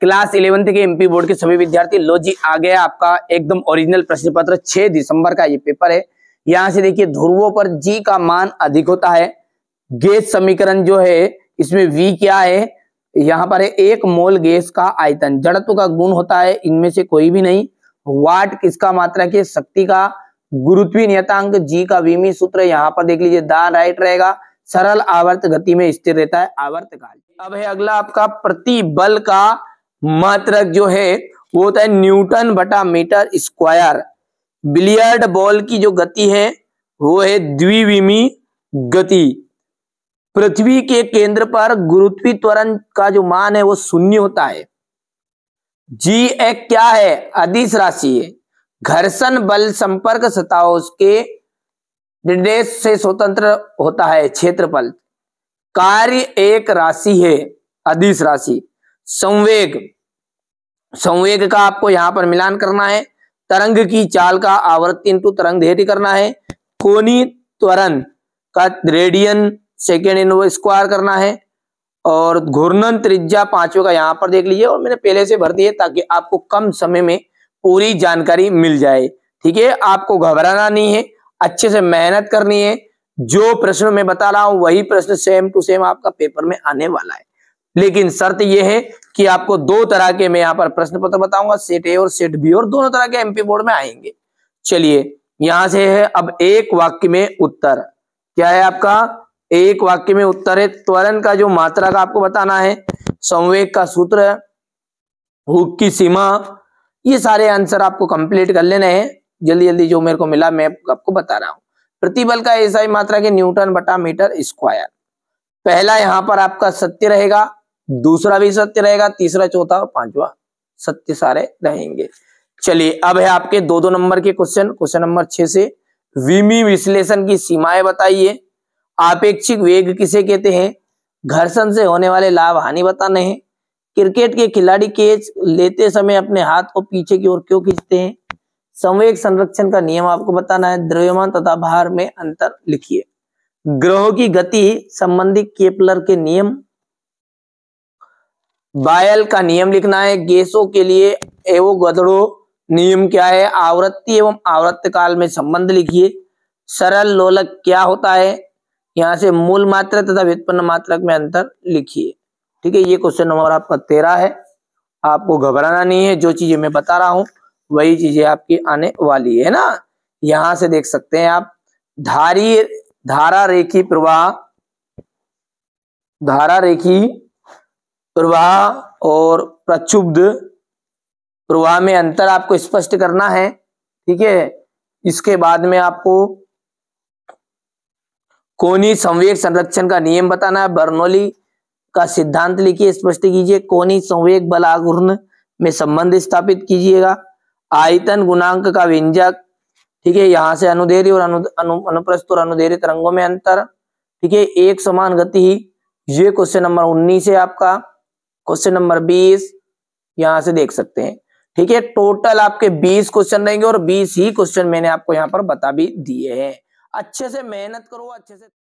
class eleventh के MP board के सभी विद्यार्थी लो जी आ गया आपका एकदम ओरिजिनल प्रश्न पत्र छह दिसंबर का ये पेपर है यहाँ से देखिए ध्रुवों पर जी का मान अधिक होता है गैस समीकरण जो है इसमें वी क्या है यहाँ पर है एक मोल गैस का आयतन जड़त्व का गुण होता है इनमें से कोई भी नहीं वाट किसका मात्रा की शक्ति का गुरुत्वी नियतांक जी का विमी सूत्र यहाँ पर देख लीजिए दा राइट रहेगा सरल आवर्त गति में स्थिर रहता है आवर्त काल अब है अगला आपका प्रति बल का मात्रक जो है वो होता है न्यूटन बटा मीटर स्क्वायर बिलियर्ड बॉल की जो गति है वो है द्विविमी गति पृथ्वी के केंद्र पर गुरुत्वी त्वरण का जो मान है वो शून्य होता है जी एक क्या है अधिस राशि है घर्षण बल संपर्क सताओ उसके निर्देश से स्वतंत्र होता है क्षेत्रफल कार्य एक राशि है अधिस राशि संवेग संवेग का आपको यहां पर मिलान करना है तरंग की चाल का आवर्त इंतु तरंग ध्येय करना है कोनी त्वरण का रेडियन सेकेंड इन स्क्वायर करना है और घूर्णन त्रिज्या पांचवे का यहां पर देख लीजिए और मैंने पहले से भर दिए ताकि आपको कम समय में पूरी जानकारी मिल जाए ठीक है आपको घबराना नहीं है अच्छे से मेहनत करनी है जो प्रश्न मैं बता रहा हूं वही प्रश्न सेम टू सेम आपका पेपर में आने वाला है लेकिन शर्त यह है कि आपको दो तरह के मैं यहाँ पर प्रश्न पत्र बताऊंगा सेट ए और सेट बी और दोनों तरह के एमपी बोर्ड में आएंगे चलिए यहां से है अब एक वाक्य में उत्तर क्या है आपका एक वाक्य में उत्तर है त्वरण का जो मात्रा का आपको बताना है संवेग का सूत्र हुक की सीमा ये सारे आंसर आपको कंप्लीट कर लेने हैं जल्दी जल्दी जो मेरे को मिला मैं आपको बता रहा हूं प्रतिबल का ही मात्रा के न्यूटन बटा मीटर स्क्वायर पहला यहां पर आपका सत्य रहेगा दूसरा भी सत्य रहेगा तीसरा चौथा और पांचवा सत्य सारे रहेंगे चलिए अब है आपके दो दो नंबर के क्वेश्चन क्वेश्चन नंबर छह से विमी विश्लेषण की सीमाएं बताइए आपेक्षिक वेग किसे कहते हैं घर्षण से होने वाले लाभ हानि बताने हैं क्रिकेट के खिलाड़ी केच लेते समय अपने हाथ को पीछे की ओर क्यों खींचते हैं संवेग संरक्षण का नियम आपको बताना है द्रव्यमान तथा भार में अंतर लिखिए ग्रहों की गति संबंधी केपलर के नियम बायल का नियम लिखना है गैसों के लिए एवो गदड़ो नियम क्या है आवृत्ति एवं आवृत्त काल में संबंध लिखिए सरल लोलक क्या होता है यहाँ से मूल मात्र तथा व्युत्पन्न मात्रक में अंतर लिखिए ठीक है ये क्वेश्चन नंबर आपका तेरह है आपको घबराना नहीं है जो चीजें मैं बता रहा हूँ वही चीजें आपकी आने वाली है ना यहां से देख सकते हैं आप धारी धारा रेखी प्रवाह धारा रेखी प्रवाह और प्रक्षुब्ध प्रवाह में अंतर आपको स्पष्ट करना है ठीक है इसके बाद में आपको कोनी संवेग संरक्षण का नियम बताना है बर्नोली का सिद्धांत लिखिए स्पष्ट कीजिए कोनी संवेग बल आघूर्ण में संबंध स्थापित कीजिएगा आयतन गुणांक का व्यंजक ठीक है यहाँ से अनुधेरी और अनु, अनु अनुप्रस्थ और अनुदेरी तरंगों में अंतर ठीक है एक समान गति ये क्वेश्चन नंबर उन्नीस है आपका क्वेश्चन नंबर बीस यहां से देख सकते हैं ठीक है टोटल आपके बीस क्वेश्चन रहेंगे और बीस ही क्वेश्चन मैंने आपको यहां पर बता भी दिए हैं अच्छे से मेहनत करो अच्छे से